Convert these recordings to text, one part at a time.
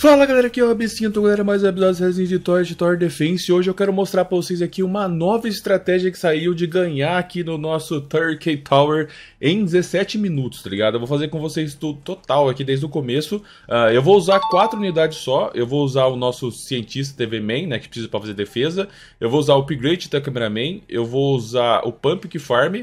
Fala galera, aqui é o Abistinto, então, galera, mais um episódio de Resident de Toy de Tower Defense e hoje eu quero mostrar pra vocês aqui uma nova estratégia que saiu de ganhar aqui no nosso Turkey Tower em 17 minutos, tá ligado? Eu vou fazer com vocês tudo total aqui desde o começo, uh, eu vou usar 4 unidades só, eu vou usar o nosso Cientista TV Man, né, que precisa pra fazer defesa, eu vou usar o Upgrade da Cameraman, eu vou usar o Pump Farm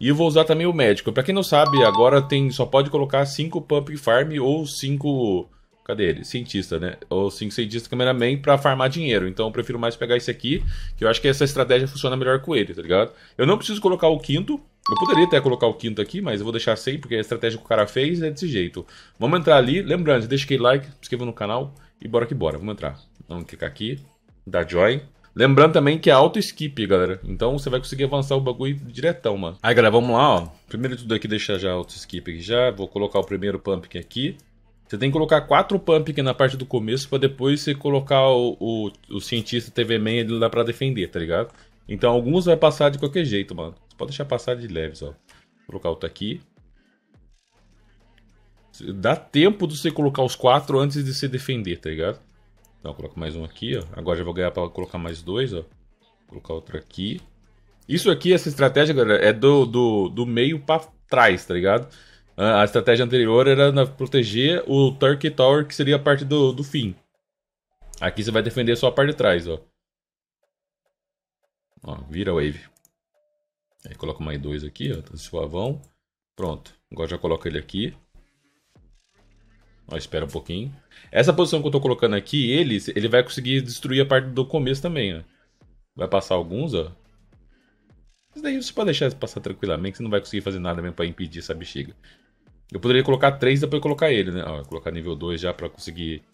e eu vou usar também o Médico. Pra quem não sabe, agora tem só pode colocar 5 Pump Farm ou 5... Cinco Cadê ele? Cientista, né? Ou sim, cientista cameraman pra farmar dinheiro. Então eu prefiro mais pegar esse aqui, que eu acho que essa estratégia funciona melhor com ele, tá ligado? Eu não preciso colocar o quinto. Eu poderia até colocar o quinto aqui, mas eu vou deixar sem, porque a estratégia que o cara fez é desse jeito. Vamos entrar ali. Lembrando, deixa aquele like, se inscreva no canal e bora que bora. Vamos entrar. Vamos clicar aqui, dar join. Lembrando também que é auto-skip, galera. Então você vai conseguir avançar o bagulho diretão, mano. Aí, galera, vamos lá, ó. Primeiro de tudo aqui, deixar já auto-skip aqui já. Vou colocar o primeiro pumpkin aqui. Você tem que colocar quatro aqui na parte do começo para depois você colocar o, o, o cientista TV Man ele dá pra defender, tá ligado? Então alguns vai passar de qualquer jeito, mano. Você pode deixar passar de leve só. Vou colocar outro aqui. Dá tempo de você colocar os quatro antes de se defender, tá ligado? Então eu coloco mais um aqui, ó. Agora já vou ganhar para colocar mais dois, ó. Vou colocar outro aqui. Isso aqui, essa estratégia, galera, é do, do, do meio para trás, tá ligado? Né? A estratégia anterior era na, né, proteger o Turkey Tower, que seria a parte do, do fim. Aqui você vai defender só a parte de trás, ó. Ó, vira wave. Aí coloca mais dois aqui, ó, tá suavão. Pronto, agora já coloca ele aqui. Ó, espera um pouquinho. Essa posição que eu tô colocando aqui, ele, ele vai conseguir destruir a parte do começo também, ó. Vai passar alguns, ó. daí você pode deixar passar tranquilamente, você não vai conseguir fazer nada mesmo pra impedir essa bexiga. Eu poderia colocar 3 e depois colocar ele, né? Ó, colocar nível 2 já pra conseguir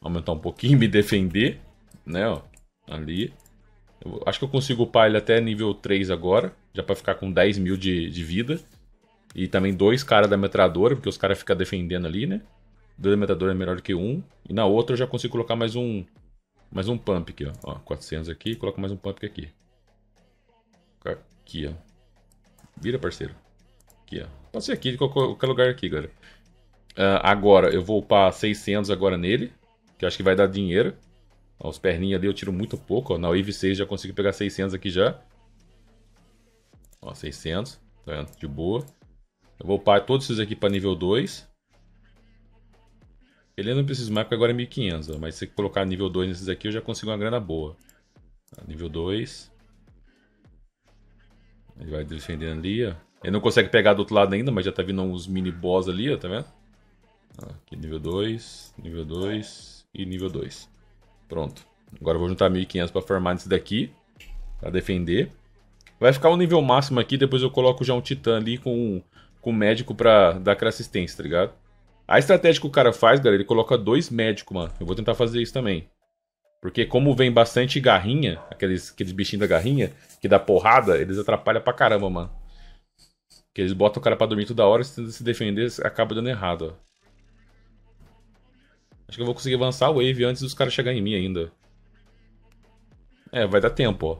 aumentar um pouquinho, me defender, né? Ó, ali. Eu acho que eu consigo upar ele até nível 3 agora, já pra ficar com 10 mil de, de vida. E também dois caras da metradora, porque os caras ficam defendendo ali, né? Dois da metradora é melhor do que um. E na outra eu já consigo colocar mais um mais um pump aqui, ó. ó 400 aqui e coloco mais um pump aqui. Aqui, ó. Vira, parceiro. Aqui, ó. Pode ser aqui, de qualquer, lugar aqui, galera. Uh, agora, eu vou upar 600 agora nele, que eu acho que vai dar dinheiro. Ó, os perninhas ali eu tiro muito pouco, ó. Na Wave 6 já consigo pegar 600 aqui já. Ó, 600. Tá vendo? De boa. Eu vou upar todos esses aqui pra nível 2. Ele não precisa mais porque agora é 1500, ó. Mas se colocar nível 2 nesses aqui eu já consigo uma grana boa. Tá, nível 2. Ele vai defendendo ali, ó. Ele não consegue pegar do outro lado ainda, mas já tá vindo uns mini boss ali, ó, tá vendo? Ah, aqui nível 2, nível 2 e nível 2. Pronto. Agora eu vou juntar 1500 para farmar nesse daqui. para defender. Vai ficar o um nível máximo aqui, depois eu coloco já um titã ali com, com médico pra dar aquela assistência, tá ligado? A estratégia que o cara faz, galera, ele coloca dois médicos, mano. Eu vou tentar fazer isso também. Porque como vem bastante garrinha, aqueles, aqueles bichinhos da garrinha, que dá porrada, eles atrapalham pra caramba, mano. Que eles botam o cara pra dormir toda hora, se tenta se defender, acaba dando errado, ó. Acho que eu vou conseguir avançar a wave antes dos caras chegarem em mim ainda. É, vai dar tempo, ó.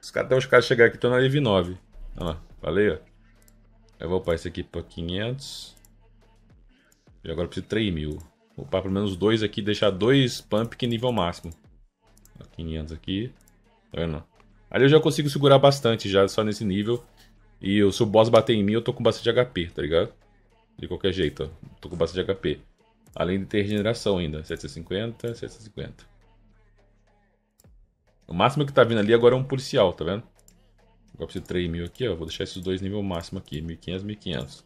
os cara, até os caras chegarem aqui, tô na wave 9. Olha lá, valeu. Eu vou upar esse aqui pra 500. E agora eu preciso de 3 mil. Vou upar pelo menos dois aqui, deixar dois que é nível máximo. 500 aqui. Tá vendo? Ali eu já consigo segurar bastante já, só nesse nível. E se o boss bater em mim, eu tô com bastante HP, tá ligado? De qualquer jeito, ó. Tô com bastante HP. Além de ter regeneração ainda. 750, 750. O máximo que tá vindo ali agora é um policial, tá vendo? Agora preciso de 3 mil aqui, ó. Vou deixar esses dois nível máximo aqui. 1500, 1500.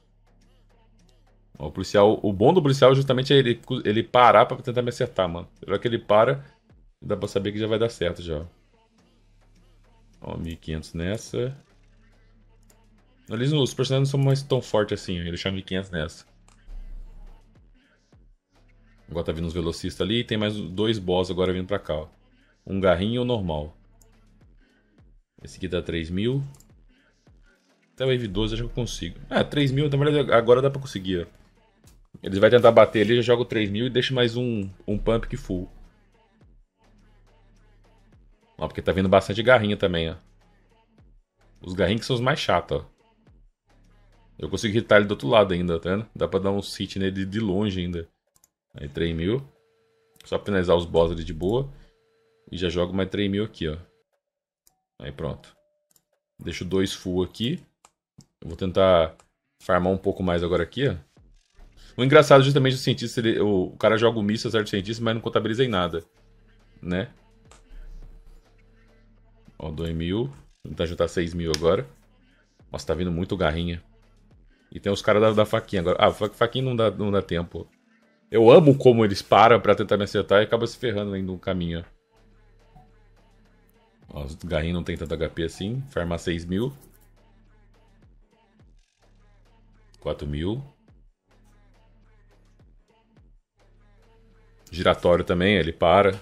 O policial... O bom do policial é justamente é ele, ele parar pra tentar me acertar, mano. Na que ele para, dá pra saber que já vai dar certo já. Ó, 1500 nessa. Eles, os personagens não são mais tão fortes assim, ele chama 500 nessa. Agora tá vindo uns velocistas ali e tem mais dois boss agora vindo pra cá, ó. Um garrinho um normal. Esse aqui dá 3000. mil. Até o Wave 12 eu acho que eu consigo. Ah, 3000, mil, então, na verdade agora dá pra conseguir, ó. Eles vai tentar bater ali, já joga o mil e deixa mais um, um pump que full. Ó, porque tá vindo bastante garrinha também, ó. Os garrinhos que são os mais chatos, ó. Eu consigo irritar ele do outro lado ainda, tá vendo? Dá pra dar um hit nele de longe ainda. Aí 3 mil. Só finalizar os boss ali de boa. E já jogo mais 3 mil aqui, ó. Aí pronto. Deixo dois full aqui. Eu vou tentar farmar um pouco mais agora aqui, ó. O engraçado é justamente o cientista, ele, o, cara joga o míssil, certo cientista, mas não contabilizei nada, né? Ó, 2 mil. Vou tentar juntar 6 mil agora. Nossa, tá vindo muito garrinha. E tem os caras da, da, faquinha. Agora, ah, faquinha não dá, não dá tempo. Eu amo como eles param pra tentar me acertar e acaba se ferrando aí no caminho. Ó, os garrinhos não tem tanto HP assim. Farmar 6 mil. 4 mil. Giratório também, ele para.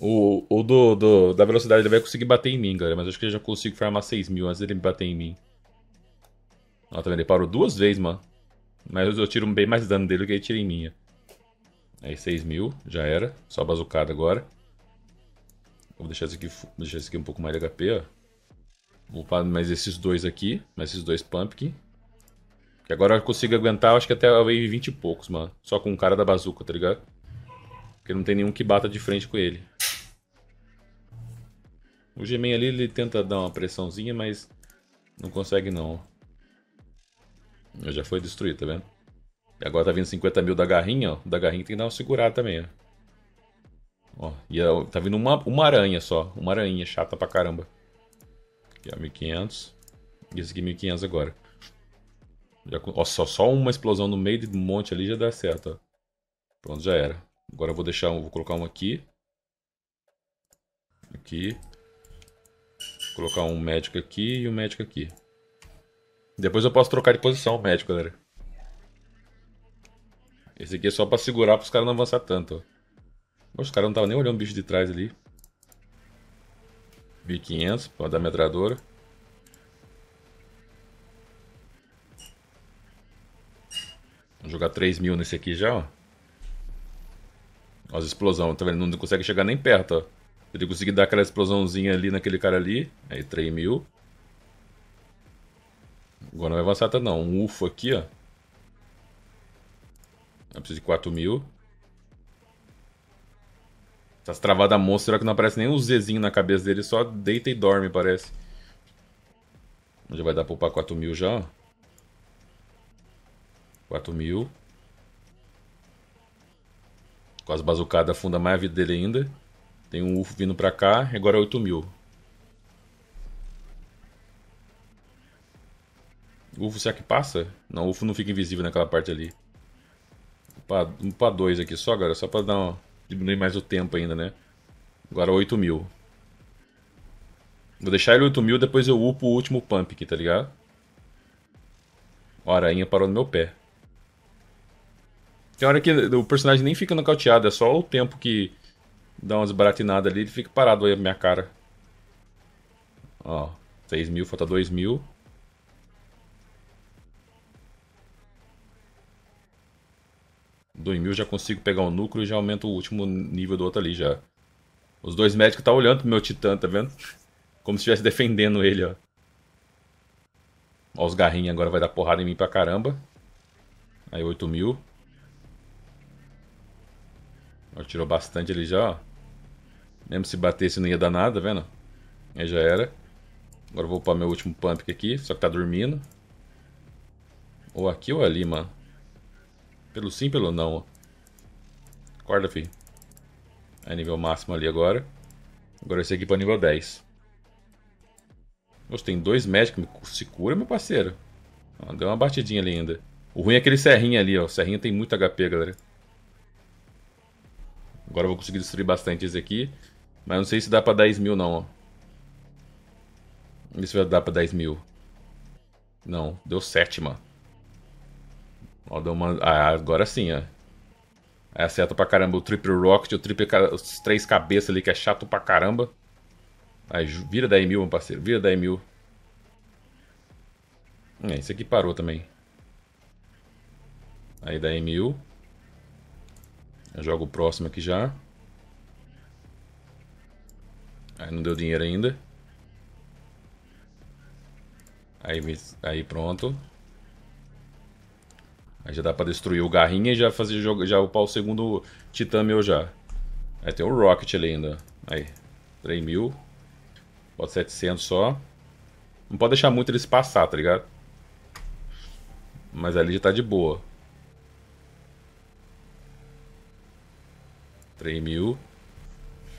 O, o do, do, da velocidade ele vai conseguir bater em mim, galera. Mas acho que eu já consigo farmar 6 mil antes dele bater em mim. Ó, tá vendo? Ele parou duas vezes, mano. Mas eu tiro bem mais dano dele do que ele tira em minha. Aí 6 mil, já era. Só bazucada agora. Vou deixar esse aqui, deixar esse aqui um pouco mais de HP, ó. Vou upar mais esses dois aqui, mais esses dois Pumpkin. Que agora eu consigo aguentar, acho que até a wave 20 e poucos, mano. Só com o cara da bazuca, tá ligado? Porque não tem nenhum que bata de frente com ele. O G-Man ali, ele tenta dar uma pressãozinha, mas não consegue não, já foi destruído, tá vendo? E agora tá vindo 50 mil da garrinha, ó. Da garrinha tem que dar uma segurada também, ó. ó e ó, é tá vindo uma, uma aranha só. Uma aranha chata pra caramba. Aqui, ó, 1500. E esse aqui, 1500 agora. Já, ó, só, só uma explosão no meio de um monte ali já dá certo, ó. Pronto, já era. Agora eu vou deixar, vou colocar um aqui. Aqui. Vou colocar um médico aqui e um médico aqui. Depois eu posso trocar de posição o médico, galera. Esse aqui é só pra segurar pros caras não avançar tanto, ó. os caras não estavam nem olhando o bicho de trás ali. 1500 pra dar metralhadora. Vou jogar 3 mil nesse aqui já, ó. As explosão, tá vendo? Não consegue chegar nem perto, ó. Se ele conseguir dar aquela explosãozinha ali naquele cara ali, aí 3 mil. Agora não vai avançar tanto não. Um UFO aqui, ó. Eu preciso de 4 mil. Essas travadas monstro, será que não aparece nem um Zzinho na cabeça dele? Só deita e dorme, parece. Já vai dar pra upar 4 mil já, ó. 4 mil. Com as bazucadas afunda mais a vida dele ainda. Tem um UFO vindo pra cá, agora é 8 mil. UFO será que passa? Não, o UFO não fica invisível naquela parte ali. Um para dois aqui só, galera. Só para dar uma... diminuir mais o tempo ainda, né? Agora 8 mil. Vou deixar ele 8 mil, depois eu upo o último pump aqui, tá ligado? Ó, a aranha parou no meu pé. Tem hora que o personagem nem fica nocauteado, é só o tempo que dá umas baratinadas ali, ele fica parado aí na minha cara. Ó, 6 mil, falta 2 mil. 2000 já consigo pegar um núcleo e já aumento o último nível do outro ali já. Os dois médicos tá olhando pro meu titã, tá vendo? Como se estivesse defendendo ele, ó. Ó, os garrinhos agora vai dar porrada em mim pra caramba. Aí 8 mil. Ó, tirou bastante ali já, ó. Mesmo se batesse não ia dar nada, tá vendo? Aí já era. Agora eu vou upar meu último pump aqui, só que tá dormindo. Ou aqui ou ali, mano. Pelo sim, pelo não, ó. Acorda, fi. É nível máximo ali agora. Agora esse aqui pra nível 10. Nossa, tem dois médicos. Se cura, meu parceiro. deu uma batidinha ali ainda. O ruim é aquele serrinho ali, ó. O serrinho tem muito HP, galera. Agora eu vou conseguir destruir bastante esse aqui. Mas não sei se dá pra 10 mil, não, ó. Vamos se vai dar pra 10 mil. Não, deu 7, mano. Ó, deu uma... Ah, agora sim, ó. É certo pra caramba o Triple Rocket, o Triple... É os três cabeças ali que é chato pra caramba. Aí, vira 10 mil, meu parceiro. Vira 10 mil. É, esse aqui parou também. Aí, 10 mil. Eu jogo o próximo aqui já. Aí, não deu dinheiro ainda. Aí, aí pronto. Aí já dá pra destruir o Garrinha e já fazer já upar o segundo Titã meu já. Aí tem o Rocket ali ainda. Aí, 3 mil. pode 700 só. Não pode deixar muito eles passar, tá ligado? Mas ali já tá de boa. 3 mil.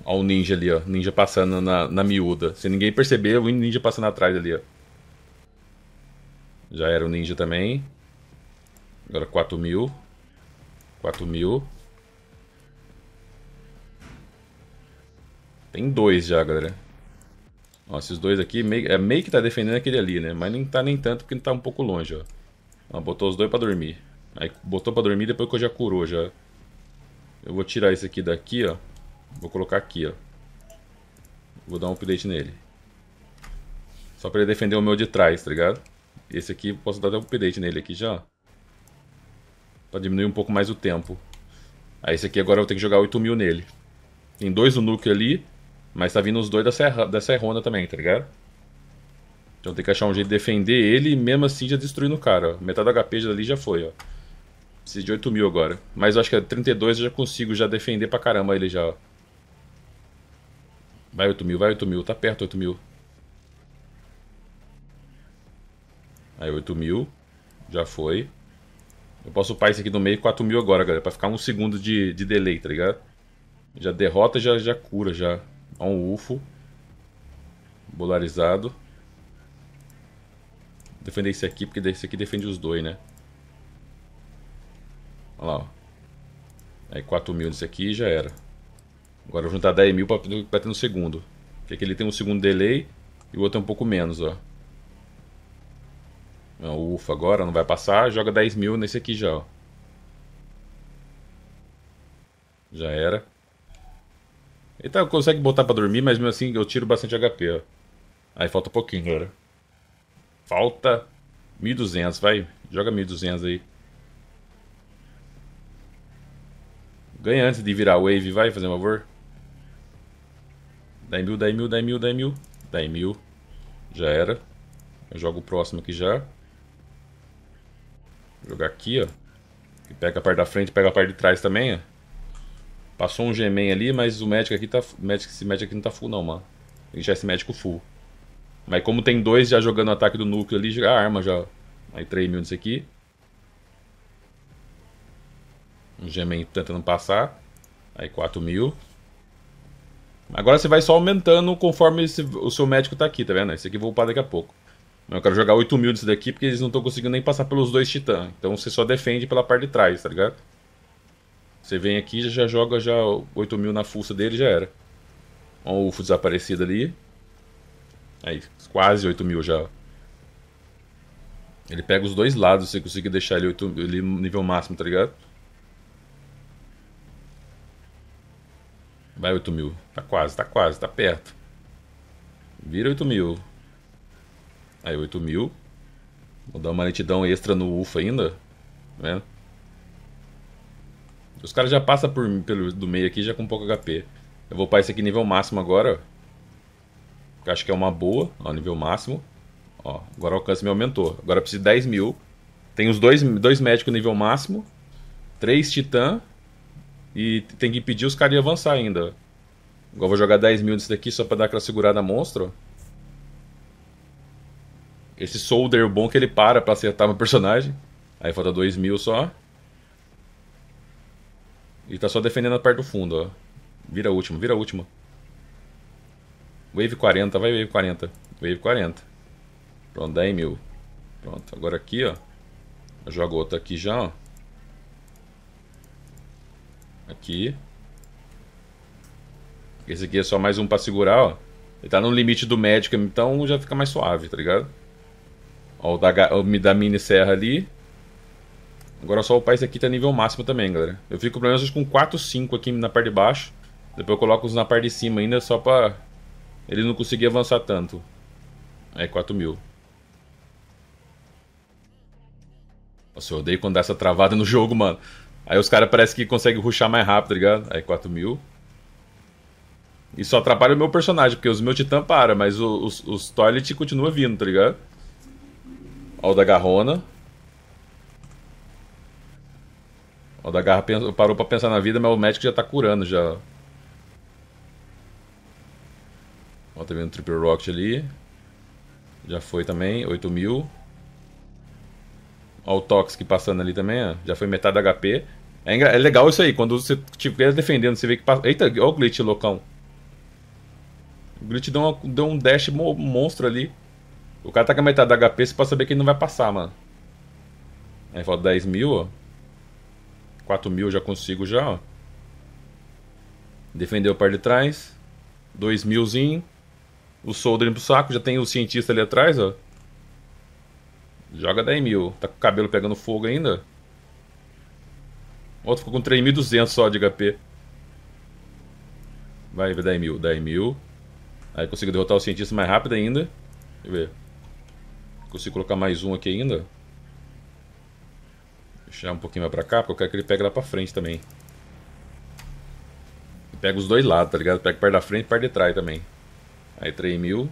Ó o ninja ali, ó. Ninja passando na, na miúda. Se ninguém perceber, o ninja passando atrás ali, ó. Já era o ninja também. Agora 4 mil. 4 mil. Tem dois já, galera. Ó, esses dois aqui, meio, é meio que tá defendendo aquele ali, né? Mas nem tá nem tanto porque não tá um pouco longe, ó. ó botou os dois pra dormir. Aí botou pra dormir depois que eu já curou, já. Eu vou tirar esse aqui daqui, ó. Vou colocar aqui, ó. Vou dar um update nele. Só pra ele defender o meu de trás, tá ligado? Esse aqui, posso dar até um update nele aqui já, Pra diminuir um pouco mais o tempo. Aí esse aqui agora eu tenho que jogar 8 mil nele. Tem dois no núcleo ali, mas tá vindo os dois da, serra, da Serrona também, tá ligado? Então tem que achar um jeito de defender ele e mesmo assim já destruindo o cara, ó. Metade do HP ali já foi, ó. Preciso de 8 mil agora. Mas eu acho que é 32 eu já consigo já defender pra caramba ele já, ó. Vai 8 mil, vai 8 mil. Tá perto 8 mil. Aí 8 mil. Já foi. Eu posso upar esse aqui no meio 4 mil agora, galera, pra ficar um segundo de, de delay, tá ligado? Já derrota, já, já cura, já. Ó um UFO. Polarizado. Defender esse aqui, porque esse aqui defende os dois, né? Olha lá, ó. Aí 4 mil nesse aqui e já era. Agora eu vou juntar 10 mil pra, pra ter no segundo. Porque aqui ele tem um segundo delay e o outro é um pouco menos, ó. É ufa, agora não vai passar. Joga 10 mil nesse aqui já, ó. Já era. Ele então, consegue botar pra dormir, mas mesmo assim eu tiro bastante HP, ó. Aí falta pouquinho, galera. Falta 1.200, vai. Joga 1.200 aí. Ganha antes de virar wave, vai, fazer um favor. 10 mil, 10 mil, 10 mil, 10 mil. 10 mil. Já era. Eu jogo o próximo aqui já. Jogar aqui, ó. pega a parte da frente, pega a parte de trás também, ó. Passou um gemen ali, mas o médico aqui tá. O médico, esse médico aqui não tá full não, mano. Tem que já é esse médico full. Mas como tem dois já jogando o ataque do núcleo ali, já ah, arma já. Aí 3 mil nisso aqui. Um gemen tentando passar. Aí 4 mil. Agora você vai só aumentando conforme esse, o seu médico tá aqui, tá vendo? Esse aqui eu vou upar daqui a pouco. Eu quero jogar 8 mil disso daqui porque eles não estão conseguindo nem passar pelos dois titãs. Então você só defende pela parte de trás, tá ligado? Você vem aqui já, já joga já 8 mil na fuça dele já era. Olha o UFO desaparecido ali. Aí, quase 8 mil já. Ele pega os dois lados, você consegue deixar ele, 8, ele nível máximo, tá ligado? Vai 8 mil. Tá quase, tá quase, tá perto. Vira 8 mil. Aí 8 mil. Vou dar uma lentidão extra no UFA ainda. Né? Os caras já passam por, pelo, do meio aqui já com pouco HP. Eu vou para esse aqui nível máximo agora. Acho que é uma boa. Ó, nível máximo. Ó, agora o alcance me aumentou. Agora eu preciso de 10 mil. Tem os dois, dois médicos nível máximo. Três titã. E tem que impedir os caras de avançar ainda. Agora eu vou jogar 10 mil nisso daqui só para dar aquela segurada monstro. Esse solder, bom que ele para pra acertar meu personagem. Aí falta 2 mil só. E tá só defendendo a parte do fundo, ó. Vira último vira último. última. Wave 40, vai Wave 40. Wave 40. Pronto, 10 mil. Pronto, agora aqui, ó. Eu jogo aqui já, ó. Aqui. Esse aqui é só mais um pra segurar, ó. Ele tá no limite do médico, então já fica mais suave, tá ligado? Ó, o da, o da mini serra ali. Agora só upar esse aqui tá nível máximo também, galera. Eu fico pelo menos com 4, 5 aqui na parte de baixo. Depois eu coloco os na parte de cima ainda só pra ele não conseguir avançar tanto. É, 4 mil. Nossa, eu odeio quando dá essa travada no jogo, mano. Aí os caras parece que conseguem ruxar mais rápido, tá ligado? Aí 4 mil. E atrapalha o meu personagem, porque os meus titãs param, mas os, os, os toilet continua vindo, tá ligado? Olha o da garrona. Ó, o da garra parou pra pensar na vida, mas o médico já tá curando já. Ó, tá vendo o Triple Rocket ali. Já foi também, 8 mil. Ó o Toxic passando ali também, ó. Já foi metade da HP. É, é legal isso aí, quando você estiver defendendo, você vê que passa... Eita, ó o glitch, loucão. O glitch deu, uma, deu um dash monstro ali. O cara tá com a metade da HP, você pode saber que ele não vai passar, mano. Aí falta 10 mil, ó. 4 mil eu já consigo já, ó. Defendeu o par de trás. 2 milzinho. O soldo indo pro saco. Já tem o cientista ali atrás, ó. Joga 10 mil. Tá com o cabelo pegando fogo ainda. O outro ficou com 3.200 só de HP. Vai, 10 mil, 10 mil. Aí consigo derrotar o cientista mais rápido ainda. Deixa eu ver consigo colocar mais um aqui ainda. Deixar um pouquinho mais pra cá, porque eu quero que ele pegue lá pra frente também. Pega os dois lados, tá ligado? Pega perto da frente e perto de trás também. Aí 3 mil.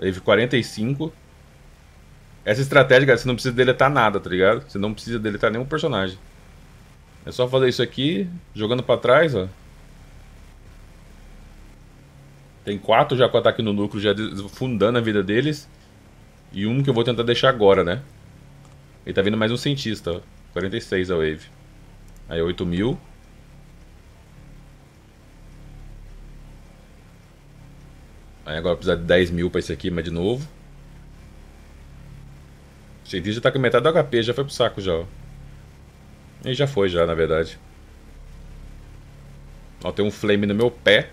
Aí 45. Essa estratégia, cara, você não precisa deletar nada, tá ligado? Você não precisa deletar nenhum personagem. É só fazer isso aqui, jogando pra trás, ó. Tem quatro já com ataque no núcleo, já fundando a vida deles. E um que eu vou tentar deixar agora, né? E tá vindo mais um cientista, ó. 46 a wave. Aí 8 é mil. Aí agora precisa de 10 mil pra esse aqui, mas de novo. O cientista já tá com metade do HP, já foi pro saco já, ó. E já foi já, na verdade. Ó, tem um flame no meu pé.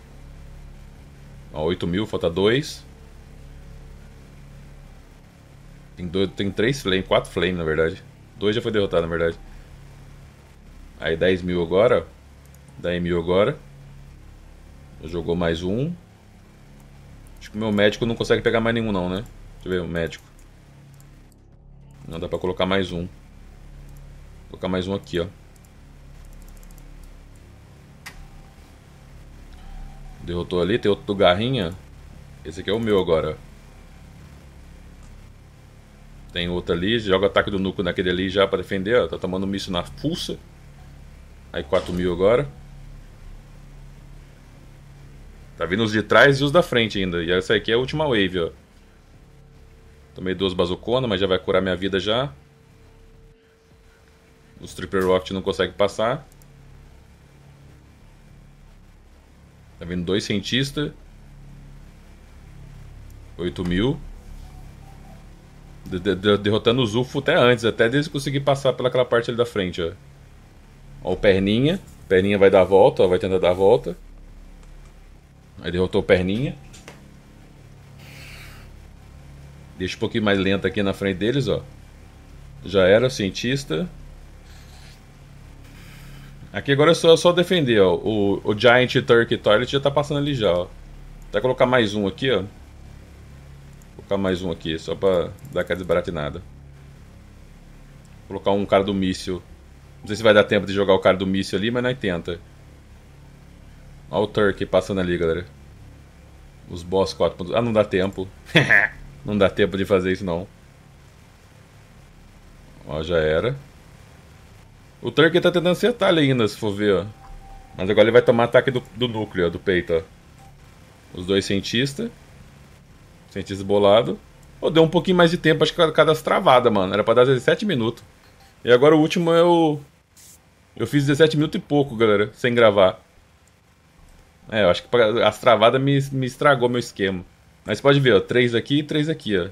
Ó, 8 mil, falta 2. Tem, dois, tem três flames, quatro flames na verdade. Dois já foi derrotado na verdade. Aí 10 mil agora. 10 mil agora. Jogou mais um. Acho que o meu médico não consegue pegar mais nenhum não, né? Deixa eu ver o médico. Não dá pra colocar mais um. Vou colocar mais um aqui, ó. Derrotou ali, tem outro do Garrinha. Esse aqui é o meu agora, ó. Tem outra ali, joga ataque do núcleo naquele ali já para defender, ó. Tá tomando um míssil na pulsa. Aí 4 mil agora. Tá vindo os de trás e os da frente ainda. E essa aqui é a última wave, ó. Tomei duas bazuconas, mas já vai curar minha vida já. Os Tripper Rocket não conseguem passar. Tá vindo dois cientistas. 8 mil de, de, derrotando o Zufo até antes, até deles conseguir passar pelaquela parte ali da frente, ó. Ó, o Perninha. Perninha vai dar a volta, ó, vai tentar dar a volta. Aí derrotou o Perninha. Deixa um pouquinho mais lento aqui na frente deles, ó. Já era o cientista. Aqui agora é só, só defender, ó. O, o Giant Turkey Toilet já tá passando ali já, ó. Até colocar mais um aqui, ó colocar mais um aqui, só pra dar aquela desbaratinada. Vou colocar um cara do míssil. Não sei se vai dar tempo de jogar o cara do míssil ali, mas nós é tenta. Olha o Turk passando ali, galera. Os boss 4.0. Ah, não dá tempo. não dá tempo de fazer isso, não. Ó, já era. O Turk tá tentando acertar ali ainda, se for ver, ó. Mas agora ele vai tomar ataque do, do núcleo, ó, do peito, ó. Os dois cientistas. Cientista bolado. Ou deu um pouquinho mais de tempo, acho que cada travada, mano. Era pra dar 17 minutos. E agora o último eu. Eu fiz 17 minutos e pouco, galera, sem gravar. É, eu acho que as travadas me, me estragou meu esquema. Mas pode ver, ó. Três aqui e três aqui, ó.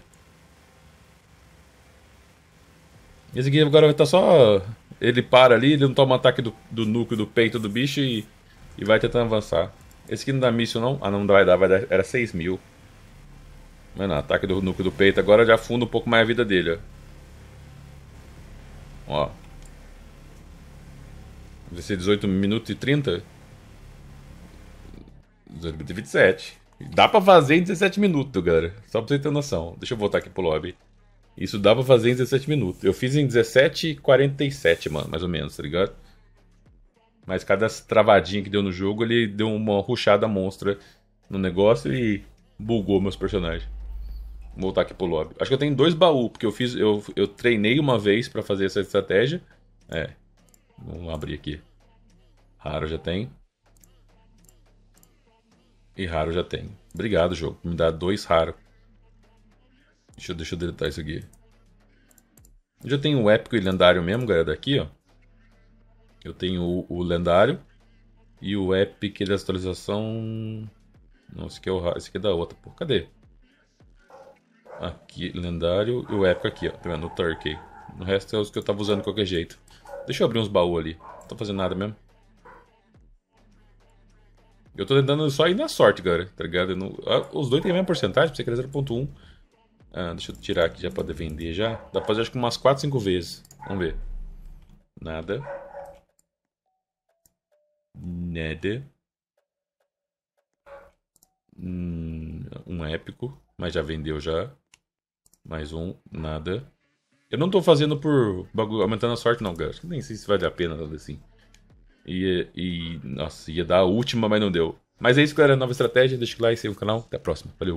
Esse aqui agora tá só. Ele para ali, ele não toma ataque do, do núcleo, do peito do bicho e, e vai tentando avançar. Esse aqui não dá míssil, não? Ah, não, vai dar, vai dar. Era 6 mil. Mano, ataque do núcleo do peito agora já afunda um pouco mais a vida dele, ó. Ó. Vai ser 18 minutos e 30? 18 minutos e 27. Dá pra fazer em 17 minutos, galera. Só pra você ter noção. Deixa eu voltar aqui pro lobby. Isso dá pra fazer em 17 minutos. Eu fiz em 17,47, e mano, mais ou menos, tá ligado? Mas cada travadinha que deu no jogo, ele deu uma ruchada monstra no negócio e bugou meus personagens voltar aqui pro lobby. Acho que eu tenho dois baús, porque eu fiz. Eu, eu treinei uma vez para fazer essa estratégia. É. Vamos abrir aqui. Raro já tem. E raro já tem. Obrigado, jogo. Me dá dois raro. Deixa eu, deixa eu deletar isso aqui. Eu já tenho o épico e lendário mesmo, galera, daqui, ó. Eu tenho o, o lendário. E o épico da atualização. Não, esse aqui é o raro. Esse aqui é da outra, pô. Cadê? Aqui, lendário. E o épico aqui, ó. Tá vendo? O Turkey. O resto é os que eu tava usando de qualquer jeito. Deixa eu abrir uns baús ali. Não tô fazendo nada mesmo. Eu tô tentando só ir na sorte, galera. Tá ligado? Não... Ah, os dois têm a mesma porcentagem, pra você querer 0.1. Ah, deixa eu tirar aqui já pra vender já. Dá pra fazer acho que umas 4, 5 vezes. Vamos ver. Nada. Nada. Hum, um épico, mas já vendeu já. Mais um, nada. Eu não tô fazendo por bagulho, aumentando a sorte, não, cara. Acho que nem sei se vale a pena nada assim. E, e, nossa, ia dar a última, mas não deu. Mas é isso, galera. Nova estratégia. Deixa o like, segue o canal. Até a próxima. Valeu.